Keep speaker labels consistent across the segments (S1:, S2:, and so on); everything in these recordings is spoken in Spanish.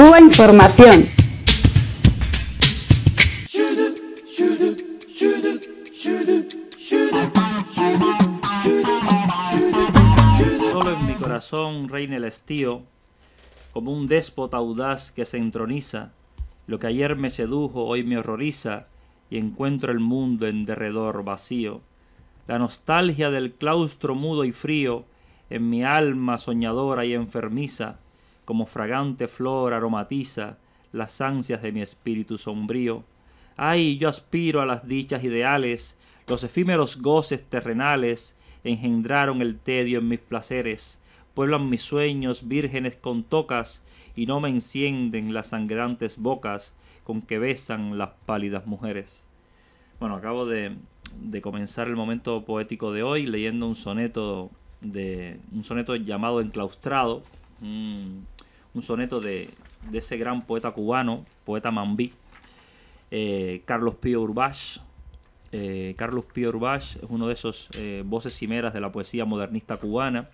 S1: Cuba Información. Solo en mi corazón reina el estío, como un déspota audaz que se entroniza. Lo que ayer me sedujo hoy me horroriza y encuentro el mundo en derredor vacío. La nostalgia del claustro mudo y frío en mi alma soñadora y enfermiza como fragante flor aromatiza las ansias de mi espíritu sombrío. Ay, yo aspiro a las dichas ideales, los efímeros goces terrenales engendraron el tedio en mis placeres, pueblan mis sueños vírgenes con tocas y no me encienden las sangrantes bocas con que besan las pálidas mujeres. Bueno, acabo de, de comenzar el momento poético de hoy leyendo un soneto de un soneto llamado Enclaustrado Mm, un, soneto de, ese gran poeta cubano, poeta mambí, eh, Carlos Pío Urbás. Eh, Carlos Pío Urbás es uno de esos eh, voces cimeras de la poesía modernista cubana,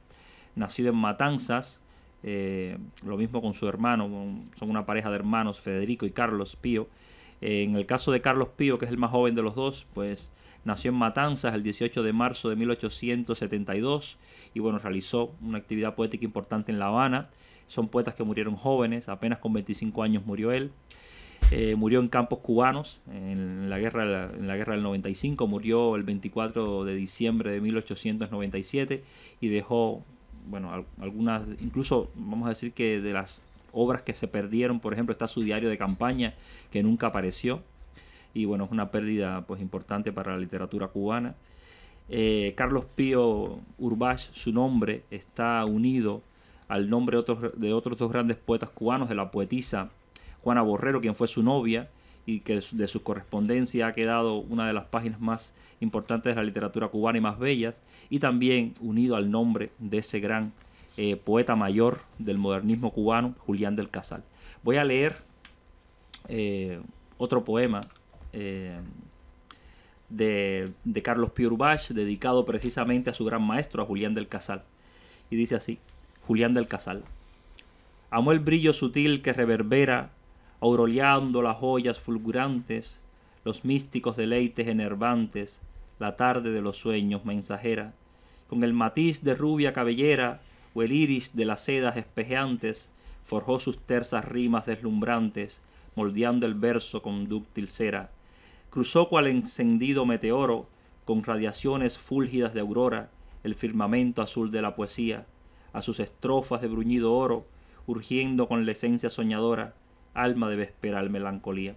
S1: nacido en Matanzas, lo mismo con su hermano, son una pareja de hermanos, Federico y Carlos Pío. en el caso de Carlos Pío, que es el más joven de los dos, pues Nació en Matanzas el 18 de marzo de 1872 y bueno, realizó una actividad poética importante en La Habana. Son poetas que murieron jóvenes, apenas con 25 años murió él. Eh, murió en campos cubanos en la, guerra, en la guerra del 95, murió el 24 de diciembre de 1897 y dejó, bueno, algunas, incluso vamos a decir que de las obras que se perdieron, por ejemplo, está su diario de campaña que nunca apareció y bueno, es una pérdida pues importante para la literatura cubana. Eh, Carlos Pío Urbás, su nombre, está unido al nombre de otros, dos grandes poetas cubanos, de la poetisa Juana Borrero, quien fue su novia, y que de su correspondencia ha quedado una de las páginas más importantes de la literatura cubana y más bellas, y también unido al nombre de ese gran eh, poeta mayor del modernismo cubano, Julián del Casal. Voy a leer eh, otro poema eh, de, Carlos Piurbach, dedicado precisamente a su gran maestro, a Julián del Casal. Y dice así, Julián del Casal. Amó el brillo sutil que reverbera, auroleando las joyas fulgurantes, los místicos deleites enervantes, la tarde de los sueños mensajera, con el matiz de rubia cabellera o el iris de las sedas espejeantes, forjó sus tersas rimas deslumbrantes, moldeando el verso con dúctil cera, cruzó cual encendido meteoro, con radiaciones fúlgidas de aurora, el firmamento azul de la poesía, a sus estrofas de bruñido oro, urgiendo con la esencia soñadora, alma de vesperal melancolía.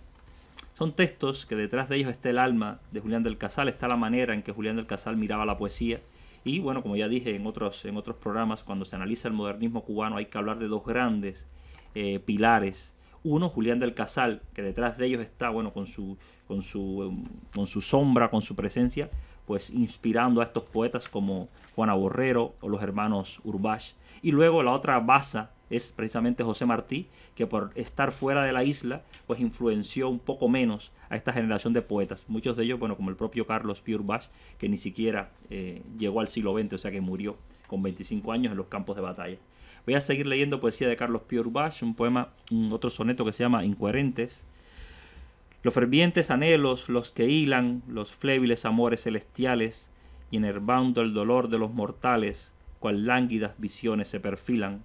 S1: Son textos que detrás de ellos está el alma de Julián del Casal, está la manera en que Julián del Casal miraba la poesía. Y bueno, como ya dije en otros, en otros programas, cuando se analiza el modernismo cubano hay que hablar de dos grandes eh, pilares uno, Julián del Casal, que detrás de ellos está, bueno, con su, con su, con su sombra, con su presencia, pues inspirando a estos poetas como Juana Borrero o los hermanos Urbash. Y luego la otra Baza, es precisamente José Martí, que por estar fuera de la isla, pues influenció un poco menos a esta generación de poetas. Muchos de ellos, bueno, como el propio Carlos Piurbas, que ni siquiera eh, llegó al siglo XX, o sea que murió con 25 años en los campos de batalla. Voy a seguir leyendo poesía de Carlos Piurbas, un poema, otro soneto que se llama Incoherentes. Los fervientes anhelos, los que hilan, los flébiles amores celestiales, y enervando el dolor de los mortales, cual lánguidas visiones se perfilan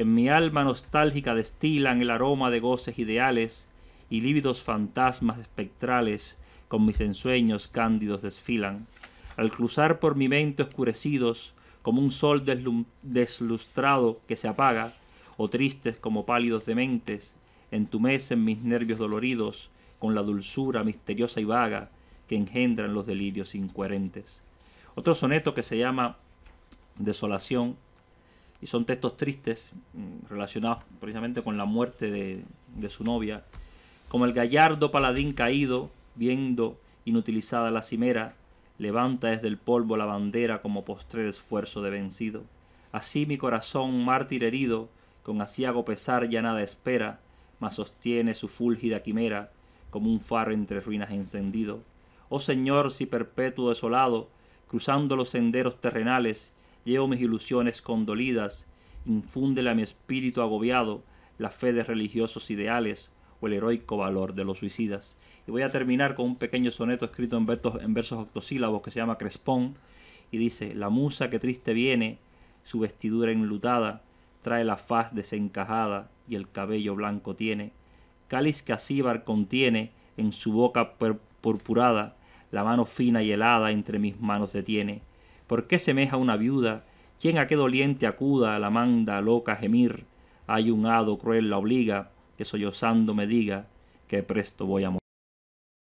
S1: en mi alma nostálgica destilan el aroma de goces ideales y lívidos fantasmas espectrales con mis ensueños cándidos desfilan. Al cruzar por mi mente oscurecidos como un sol deslustrado que se apaga, o tristes como pálidos dementes, entumecen mis nervios doloridos con la dulzura misteriosa y vaga que engendran los delirios incoherentes. Otro soneto que se llama Desolación y son textos tristes mm, relacionados precisamente con la muerte de, su novia, como el gallardo paladín caído, viendo inutilizada la cimera, levanta desde el polvo la bandera como postrer esfuerzo de vencido. Así mi corazón, mártir herido, con asiago pesar ya nada espera, mas sostiene su fúlgida quimera como un faro entre ruinas encendido. Oh Señor, si perpetuo desolado, cruzando los senderos terrenales, Llevo mis ilusiones condolidas, infúndele a mi espíritu agobiado la fe de religiosos ideales o el heroico valor de los suicidas. Y voy a terminar con un pequeño soneto escrito en versos, octosílabos que se llama Crespón y dice, la musa que triste viene, su vestidura enlutada, trae la faz desencajada y el cabello blanco tiene, cáliz que acíbar contiene en su boca purpurada, la mano fina y helada entre mis manos detiene ¿Por qué semeja una viuda? ¿Quién a qué doliente acuda, la manda loca gemir? Hay un hado cruel la obliga, que sollozando me diga que presto voy a morir.